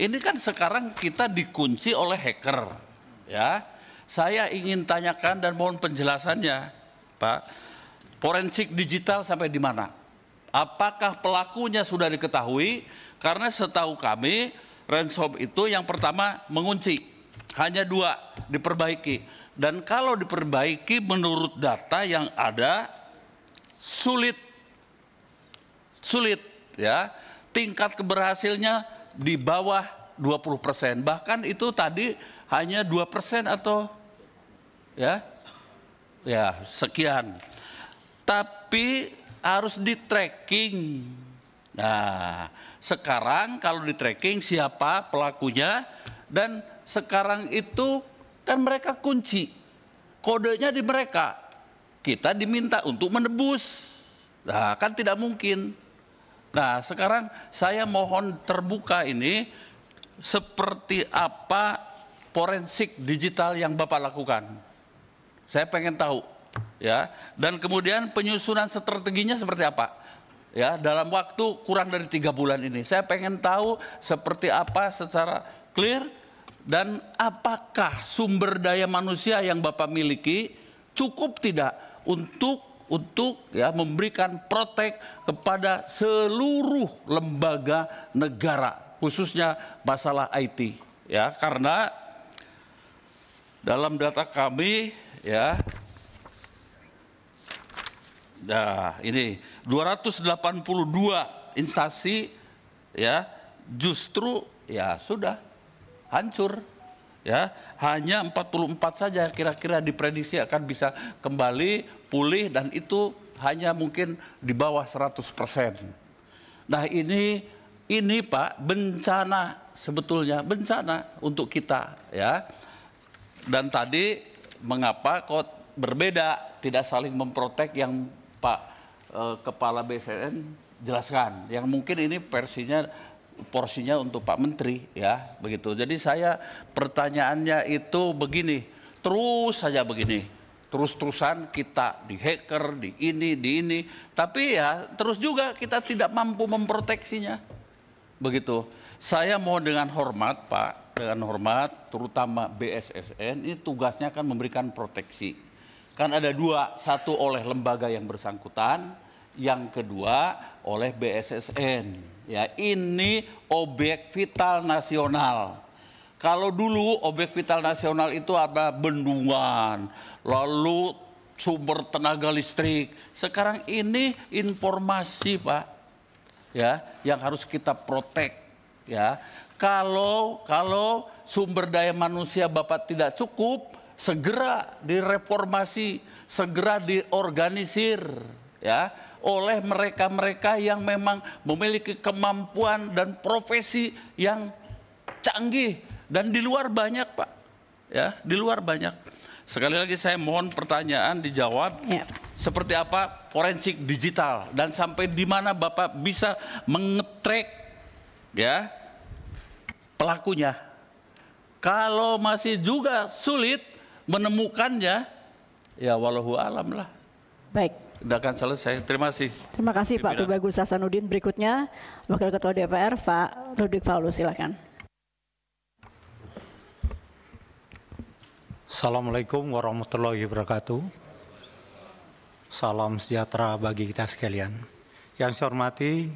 Ini kan sekarang kita dikunci oleh hacker, ya. Saya ingin tanyakan dan mohon penjelasannya, Pak. Forensik digital sampai di mana? Apakah pelakunya sudah diketahui? Karena setahu kami ransom itu yang pertama mengunci, hanya dua diperbaiki. Dan kalau diperbaiki menurut data yang ada sulit sulit ya tingkat keberhasilnya di bawah 20 persen. Bahkan itu tadi hanya 2 persen atau ya, ya sekian. Tapi harus di tracking. Nah, sekarang kalau di tracking siapa pelakunya dan sekarang itu kan mereka kunci. Kodenya di mereka. Kita diminta untuk menebus. Nah, kan tidak mungkin. Nah, sekarang saya mohon terbuka ini seperti apa forensik digital yang Bapak lakukan. Saya pengen tahu ya. Dan kemudian penyusunan strateginya seperti apa? Ya, dalam waktu kurang dari tiga bulan ini. Saya pengen tahu seperti apa secara clear dan apakah sumber daya manusia yang Bapak miliki cukup tidak untuk untuk ya memberikan protek kepada seluruh lembaga negara khususnya masalah IT ya karena dalam data kami ya Nah, ini 282 instansi ya justru ya sudah hancur ya hanya 44 saja kira-kira diprediksi akan bisa kembali pulih dan itu hanya mungkin di bawah 100 persen. Nah ini ini Pak bencana sebetulnya bencana untuk kita ya. Dan tadi mengapa kok berbeda tidak saling memprotek yang Pak eh, Kepala BSN jelaskan. Yang mungkin ini versinya porsinya untuk Pak Menteri ya begitu. Jadi saya pertanyaannya itu begini, terus saja begini. Terus-terusan kita di hacker, di ini, di ini. Tapi ya terus juga kita tidak mampu memproteksinya. Begitu. Saya mau dengan hormat Pak, dengan hormat terutama BSSN ini tugasnya kan memberikan proteksi. Kan ada dua, satu oleh lembaga yang bersangkutan, yang kedua oleh BSSN. Ya, ini objek vital nasional. Kalau dulu objek vital nasional itu ada bendungan, lalu sumber tenaga listrik. Sekarang ini informasi, Pak. Ya, yang harus kita protek, ya. Kalau kalau sumber daya manusia Bapak tidak cukup, segera direformasi, segera diorganisir, ya oleh mereka-mereka yang memang memiliki kemampuan dan profesi yang canggih dan di luar banyak, Pak. Ya, di luar banyak. Sekali lagi saya mohon pertanyaan dijawab. Ya. Seperti apa forensik digital dan sampai di mana Bapak bisa mengetrek ya pelakunya. Kalau masih juga sulit menemukannya, ya walau alam lah. Baik, tidak akan selesai. Terima kasih. Terima kasih Pimpinan. Pak Tubagus Hasanuddin. Berikutnya Wakil Ketua DPR Pak Rudik Paulus silakan. Assalamualaikum warahmatullahi wabarakatuh. Salam sejahtera bagi kita sekalian. Yang saya hormati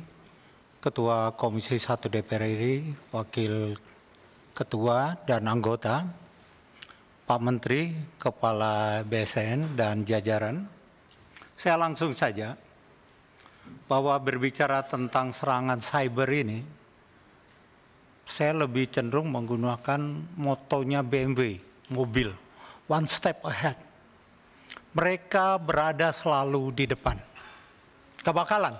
Ketua Komisi 1 DPR RI, Wakil Ketua dan anggota, Pak Menteri, Kepala BSN dan jajaran, saya langsung saja bahwa berbicara tentang serangan cyber ini, saya lebih cenderung menggunakan motonya BMW, mobil, one step ahead. Mereka berada selalu di depan. Kebakalan,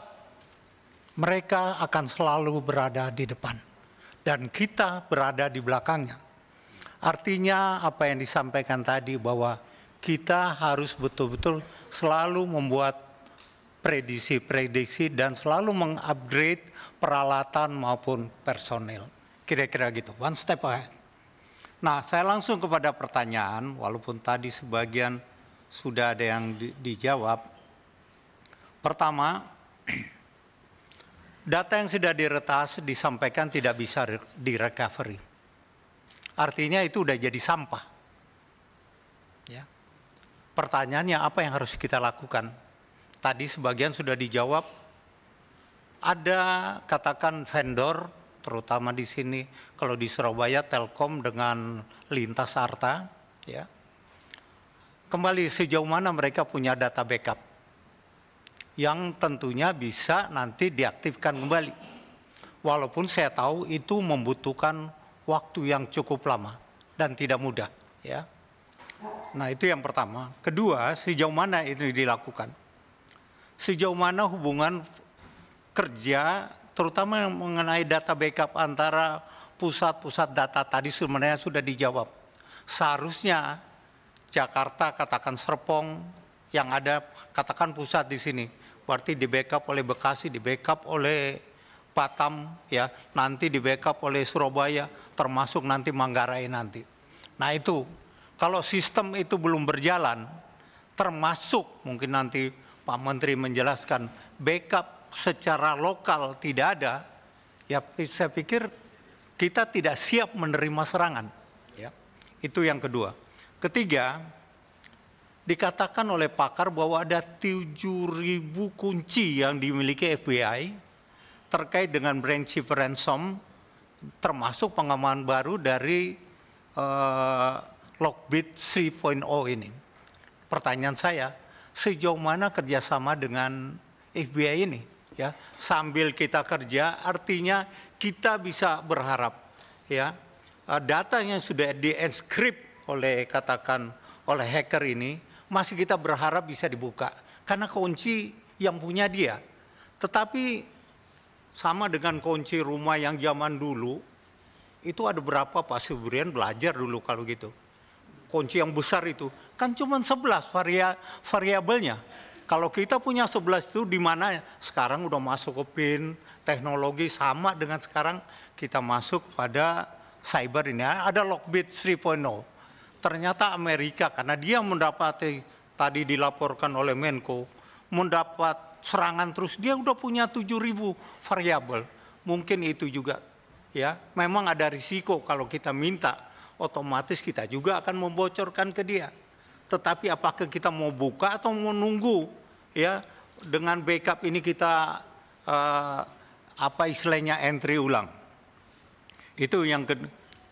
mereka akan selalu berada di depan. Dan kita berada di belakangnya. Artinya apa yang disampaikan tadi bahwa kita harus betul-betul selalu membuat prediksi-prediksi dan selalu mengupgrade peralatan maupun personil. Kira-kira gitu, one step ahead. Nah, saya langsung kepada pertanyaan, walaupun tadi sebagian sudah ada yang di, dijawab. Pertama, data yang sudah diretas disampaikan tidak bisa direcovery. Artinya itu udah jadi sampah. Ya pertanyaannya apa yang harus kita lakukan? Tadi sebagian sudah dijawab. Ada katakan vendor terutama di sini kalau di Surabaya Telkom dengan Lintas Arta ya. Kembali sejauh mana mereka punya data backup yang tentunya bisa nanti diaktifkan kembali. Walaupun saya tahu itu membutuhkan waktu yang cukup lama dan tidak mudah ya. Nah itu yang pertama. Kedua, sejauh mana itu dilakukan? Sejauh mana hubungan kerja, terutama yang mengenai data backup antara pusat-pusat data tadi sebenarnya sudah dijawab. Seharusnya Jakarta katakan Serpong yang ada katakan pusat di sini. Berarti di backup oleh Bekasi, di backup oleh Batam, ya nanti di backup oleh Surabaya, termasuk nanti Manggarai nanti. Nah itu kalau sistem itu belum berjalan, termasuk mungkin nanti Pak Menteri menjelaskan backup secara lokal tidak ada, ya saya pikir kita tidak siap menerima serangan. Ya. Itu yang kedua. Ketiga, dikatakan oleh pakar bahwa ada 7.000 kunci yang dimiliki FBI terkait dengan brand ransom, termasuk pengaman baru dari uh, Lockbit 3.0 ini. Pertanyaan saya, sejauh mana kerjasama dengan FBI ini? Ya, sambil kita kerja, artinya kita bisa berharap, ya, eh, data yang sudah di-enscript oleh katakan oleh hacker ini masih kita berharap bisa dibuka karena kunci yang punya dia. Tetapi sama dengan kunci rumah yang zaman dulu itu ada berapa Pak Subrian belajar dulu kalau gitu kunci yang besar itu kan cuma 11 varia variabelnya. Kalau kita punya 11 itu di mana sekarang udah masuk ke pin teknologi sama dengan sekarang kita masuk pada cyber ini ada Lockbit 3.0. Ternyata Amerika karena dia mendapati tadi dilaporkan oleh Menko mendapat serangan terus dia udah punya 7000 variabel. Mungkin itu juga ya. Memang ada risiko kalau kita minta otomatis kita juga akan membocorkan ke dia. Tetapi apakah kita mau buka atau mau nunggu? ya dengan backup ini kita uh, apa istilahnya entry ulang. Itu yang ke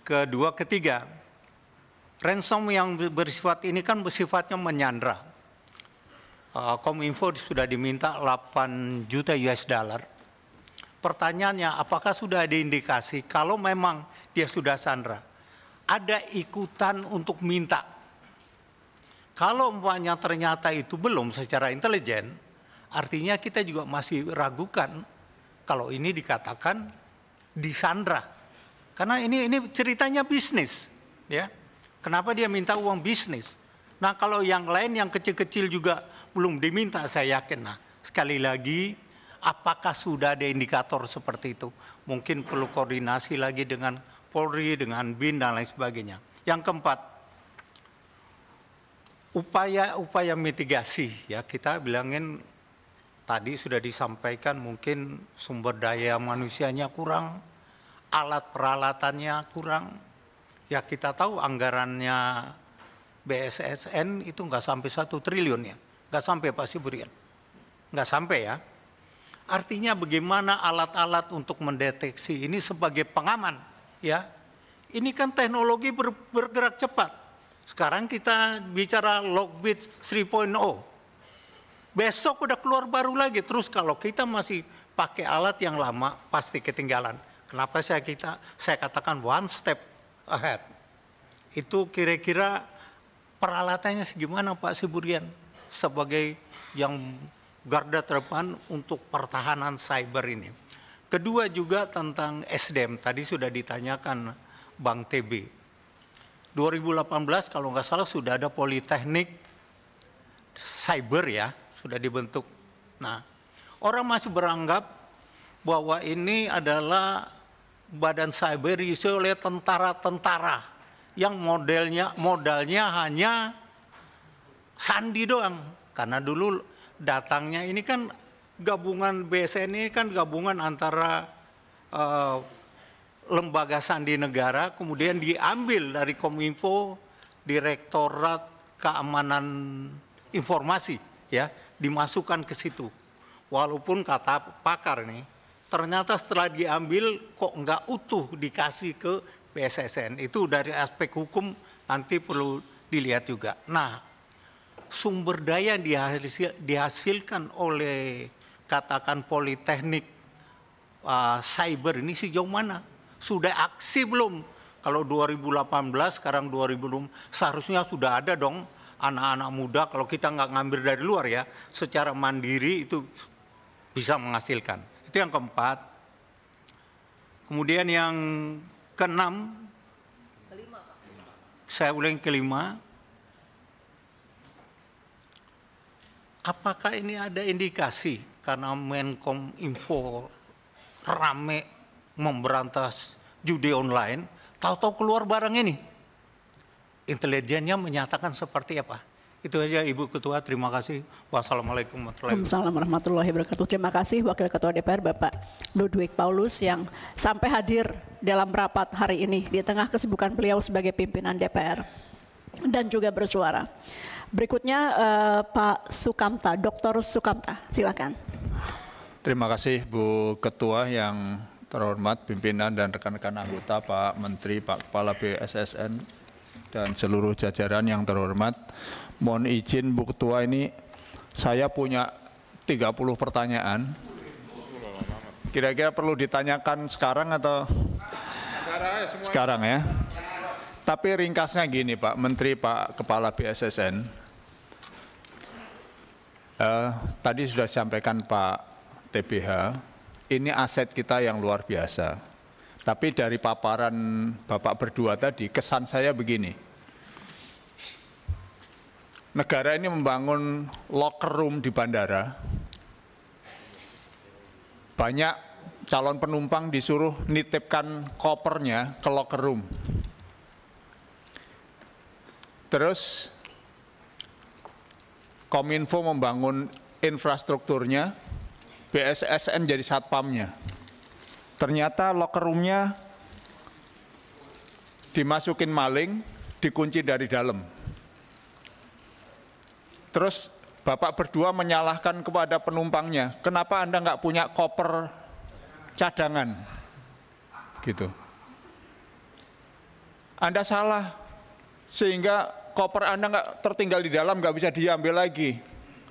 kedua, ketiga. Ransom yang bersifat ini kan bersifatnya menyandra. Uh, Kominfo sudah diminta 8 juta US dollar. Pertanyaannya apakah sudah ada indikasi kalau memang dia sudah sandra? ada ikutan untuk minta. Kalau umpamanya ternyata itu belum secara intelijen, artinya kita juga masih ragukan kalau ini dikatakan disandra. Karena ini ini ceritanya bisnis, ya. Kenapa dia minta uang bisnis? Nah, kalau yang lain yang kecil-kecil juga belum diminta saya yakin. Nah, sekali lagi apakah sudah ada indikator seperti itu? Mungkin perlu koordinasi lagi dengan Polri, dengan BIN, dan lain sebagainya. Yang keempat, upaya-upaya mitigasi. ya Kita bilangin tadi sudah disampaikan mungkin sumber daya manusianya kurang, alat peralatannya kurang. Ya kita tahu anggarannya BSSN itu nggak sampai satu triliun ya, nggak sampai Pak Siburian, nggak sampai ya. Artinya bagaimana alat-alat untuk mendeteksi ini sebagai pengaman ya. Ini kan teknologi ber, bergerak cepat. Sekarang kita bicara Logbit 3.0. Besok udah keluar baru lagi. Terus kalau kita masih pakai alat yang lama, pasti ketinggalan. Kenapa saya kita saya katakan one step ahead. Itu kira-kira peralatannya segimana Pak Siburian sebagai yang garda terdepan untuk pertahanan cyber ini? Kedua juga tentang SDM, tadi sudah ditanyakan Bang TB. 2018 kalau nggak salah sudah ada Politeknik Cyber ya, sudah dibentuk. Nah, orang masih beranggap bahwa ini adalah badan cyber diisi oleh tentara-tentara yang modelnya modalnya hanya sandi doang karena dulu datangnya ini kan gabungan BSN ini kan gabungan antara uh, lembaga sandi negara, kemudian diambil dari Kominfo, Direktorat Keamanan Informasi, ya, dimasukkan ke situ. Walaupun kata pakar nih, ternyata setelah diambil kok nggak utuh dikasih ke BSSN. Itu dari aspek hukum nanti perlu dilihat juga. Nah, sumber daya yang dihasilkan oleh katakan politeknik uh, cyber ini sih jauh mana? Sudah aksi belum? Kalau 2018 sekarang 2006 seharusnya sudah ada dong anak-anak muda kalau kita nggak ngambil dari luar ya secara mandiri itu bisa menghasilkan. Itu yang keempat. Kemudian yang keenam kelima, saya ulang kelima apakah ini ada indikasi karena Menkom Info rame memberantas judi online, tahu-tahu keluar barang ini. Intelijennya menyatakan seperti apa? Itu aja Ibu Ketua, terima kasih. Wassalamualaikum warahmatullahi wabarakatuh. warahmatullahi Terima kasih Wakil Ketua DPR Bapak Ludwig Paulus yang sampai hadir dalam rapat hari ini di tengah kesibukan beliau sebagai pimpinan DPR dan juga bersuara. Berikutnya eh, Pak Sukamta, Dr. Sukamta, silakan. Terima kasih Bu Ketua yang terhormat pimpinan dan rekan-rekan anggota Pak Menteri, Pak Kepala BSSN dan seluruh jajaran yang terhormat. Mohon izin Bu Ketua ini saya punya 30 pertanyaan. Kira-kira perlu ditanyakan sekarang atau sekarang, ya? Tapi ringkasnya gini Pak Menteri, Pak Kepala BSSN. Uh, eh, tadi sudah disampaikan Pak TBH, ini aset kita yang luar biasa. Tapi dari paparan Bapak berdua tadi, kesan saya begini. Negara ini membangun locker room di bandara. Banyak calon penumpang disuruh nitipkan kopernya ke locker room. Terus Kominfo membangun infrastrukturnya, BSSN jadi satpamnya. Ternyata locker roomnya dimasukin maling, dikunci dari dalam. Terus bapak berdua menyalahkan kepada penumpangnya, kenapa Anda nggak punya koper cadangan? Gitu. Anda salah, sehingga koper Anda nggak tertinggal di dalam, nggak bisa diambil lagi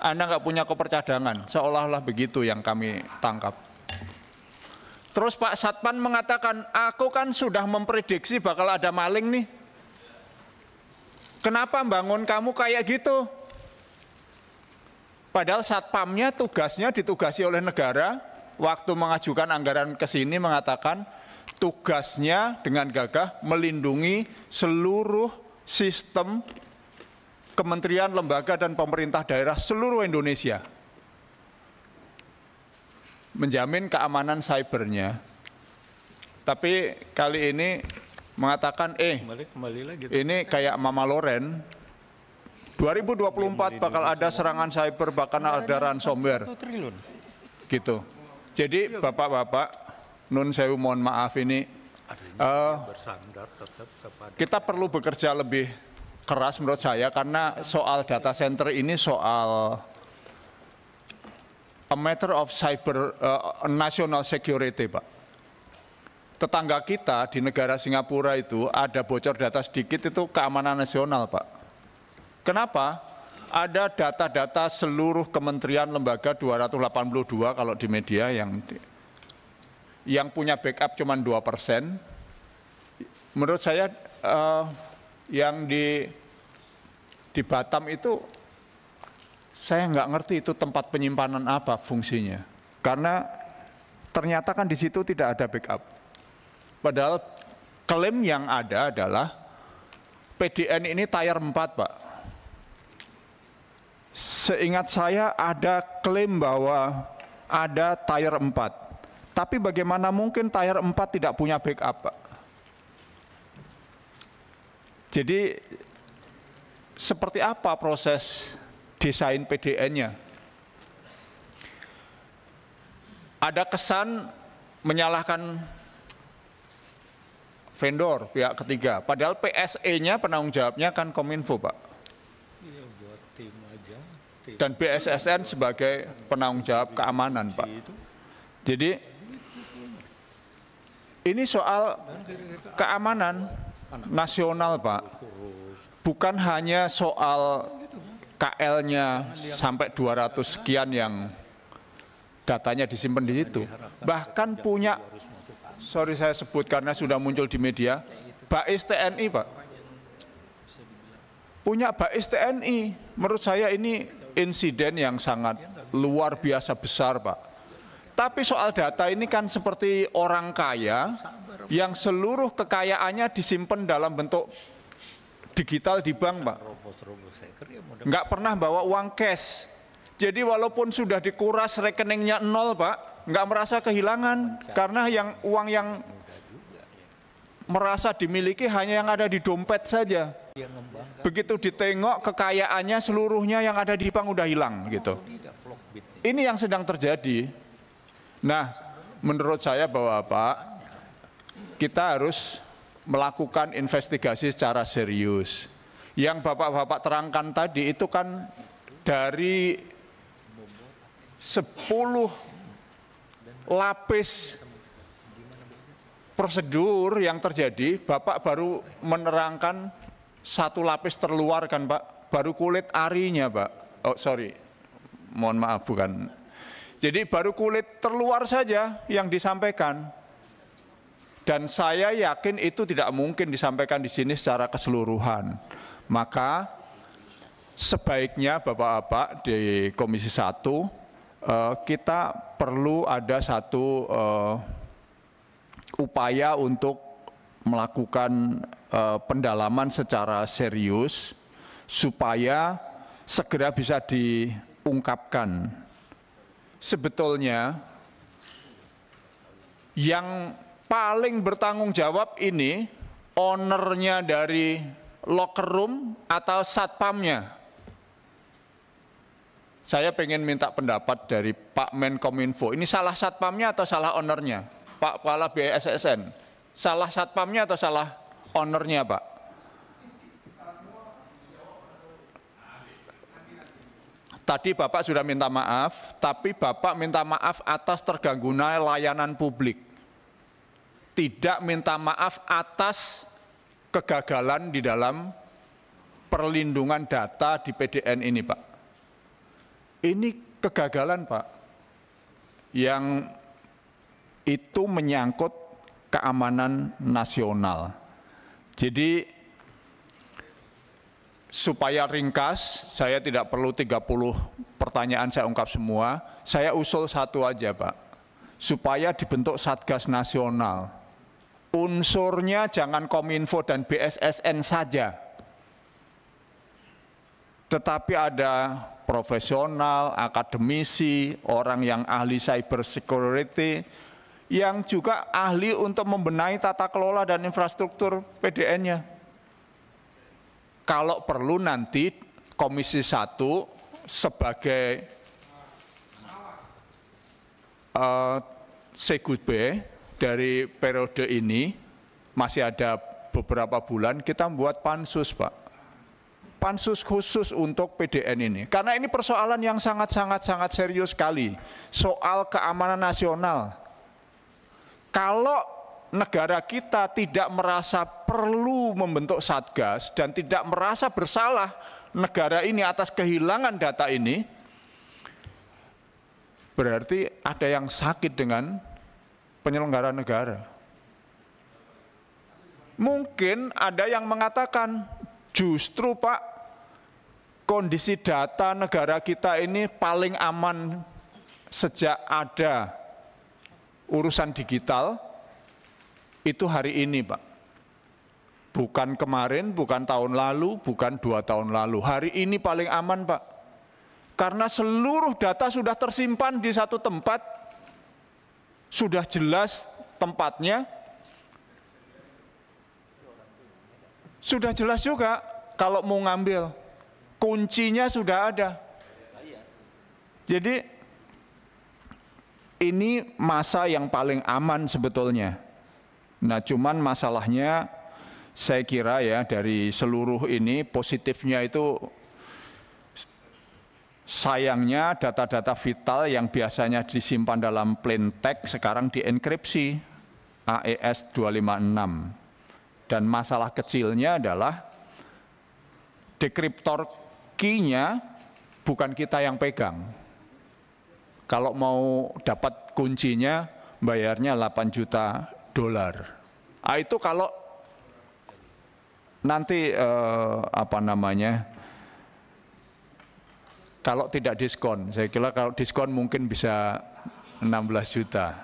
anda nggak punya kepercadangan, seolah-olah begitu yang kami tangkap. Terus Pak Satpan mengatakan, aku kan sudah memprediksi bakal ada maling nih. Kenapa bangun kamu kayak gitu? Padahal satpamnya tugasnya ditugasi oleh negara, waktu mengajukan anggaran ke sini mengatakan tugasnya dengan gagah melindungi seluruh sistem kementerian, lembaga, dan pemerintah daerah seluruh Indonesia menjamin keamanan cybernya. Tapi kali ini mengatakan, eh, kembali, kembali lagi. ini kayak Mama Loren, 2024 bakal ada serangan cyber, bahkan ada ransomware. Gitu. Jadi iya. bapak-bapak, nun saya mohon maaf ini, uh, kita perlu bekerja lebih keras menurut saya karena soal data center ini soal a matter of cyber uh, national security, Pak. Tetangga kita di negara Singapura itu ada bocor data sedikit itu keamanan nasional, Pak. Kenapa? Ada data-data seluruh kementerian lembaga 282 kalau di media yang di, yang punya backup cuma 2 persen. Menurut saya uh, yang di di Batam itu saya nggak ngerti itu tempat penyimpanan apa fungsinya. Karena ternyata kan di situ tidak ada backup. Padahal klaim yang ada adalah PDN ini tayar 4, Pak. Seingat saya ada klaim bahwa ada tayar 4. Tapi bagaimana mungkin tayar 4 tidak punya backup, Pak? Jadi seperti apa proses desain PDN-nya? Ada kesan menyalahkan vendor pihak ketiga, padahal PSE-nya penanggung jawabnya kan Kominfo, Pak. Ya, buat tim aja. Dan BSSN sebagai penanggung jawab keamanan, Pak. Iya, Jadi ini soal keamanan nasional Pak. Bukan hanya soal KL-nya sampai 200 sekian yang datanya disimpan di situ. Bahkan punya, sorry saya sebut karena sudah muncul di media, Bais TNI Pak. Punya Bais TNI, menurut saya ini insiden yang sangat luar biasa besar Pak. Tapi soal data ini kan seperti orang kaya yang seluruh kekayaannya disimpan dalam bentuk digital di bank, Pak. Nggak pernah bawa uang cash. Jadi walaupun sudah dikuras rekeningnya nol, Pak, nggak merasa kehilangan karena yang uang yang merasa dimiliki hanya yang ada di dompet saja. Begitu ditengok kekayaannya seluruhnya yang ada di bank udah hilang gitu. Oh, Ini yang sedang terjadi. Nah, menurut saya bahwa Pak, kita harus melakukan investigasi secara serius. Yang Bapak-Bapak terangkan tadi itu kan dari 10 lapis prosedur yang terjadi, Bapak baru menerangkan satu lapis terluar kan Pak, baru kulit arinya Pak. Oh sorry, mohon maaf bukan. Jadi baru kulit terluar saja yang disampaikan, dan saya yakin itu tidak mungkin disampaikan di sini secara keseluruhan. Maka sebaiknya Bapak-Bapak di Komisi 1, eh, kita perlu ada satu eh, upaya untuk melakukan eh, pendalaman secara serius supaya segera bisa diungkapkan. Sebetulnya yang paling bertanggung jawab ini ownernya dari locker room atau satpamnya. Saya pengen minta pendapat dari Pak Menkominfo. Ini salah satpamnya atau salah ownernya? Pak Kepala BSSN. Salah satpamnya atau salah ownernya, Pak? Tadi Bapak sudah minta maaf, tapi Bapak minta maaf atas terganggunya layanan publik tidak minta maaf atas kegagalan di dalam perlindungan data di PDN ini, Pak. Ini kegagalan, Pak, yang itu menyangkut keamanan nasional. Jadi supaya ringkas, saya tidak perlu 30 pertanyaan saya ungkap semua, saya usul satu aja Pak, supaya dibentuk Satgas Nasional Unsurnya jangan Kominfo dan BSSN saja. Tetapi ada profesional, akademisi, orang yang ahli cyber security, yang juga ahli untuk membenahi tata kelola dan infrastruktur PDN-nya. Kalau perlu nanti Komisi 1 sebagai uh, dari periode ini masih ada beberapa bulan kita membuat pansus, Pak. Pansus khusus untuk PDN ini. Karena ini persoalan yang sangat-sangat sangat serius sekali. Soal keamanan nasional. Kalau negara kita tidak merasa perlu membentuk satgas dan tidak merasa bersalah negara ini atas kehilangan data ini, berarti ada yang sakit dengan penyelenggara negara. Mungkin ada yang mengatakan, justru Pak, kondisi data negara kita ini paling aman sejak ada urusan digital, itu hari ini Pak. Bukan kemarin, bukan tahun lalu, bukan dua tahun lalu. Hari ini paling aman Pak. Karena seluruh data sudah tersimpan di satu tempat, sudah jelas tempatnya, sudah jelas juga kalau mau ngambil kuncinya sudah ada. Jadi ini masa yang paling aman sebetulnya. Nah, cuman masalahnya saya kira ya dari seluruh ini positifnya itu Sayangnya data-data vital yang biasanya disimpan dalam plain text sekarang dienkripsi AES 256. Dan masalah kecilnya adalah dekriptor key-nya bukan kita yang pegang. Kalau mau dapat kuncinya bayarnya 8 juta dolar. Nah, itu kalau nanti eh, apa namanya? Kalau tidak diskon, saya kira kalau diskon mungkin bisa 16 juta.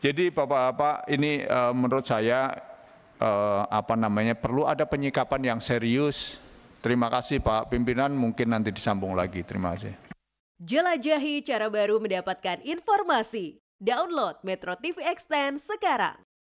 Jadi Bapak-bapak ini uh, menurut saya uh, apa namanya perlu ada penyikapan yang serius. Terima kasih Pak pimpinan mungkin nanti disambung lagi. Terima kasih. Jelajahi cara baru mendapatkan informasi. Download Metro TV Extend sekarang.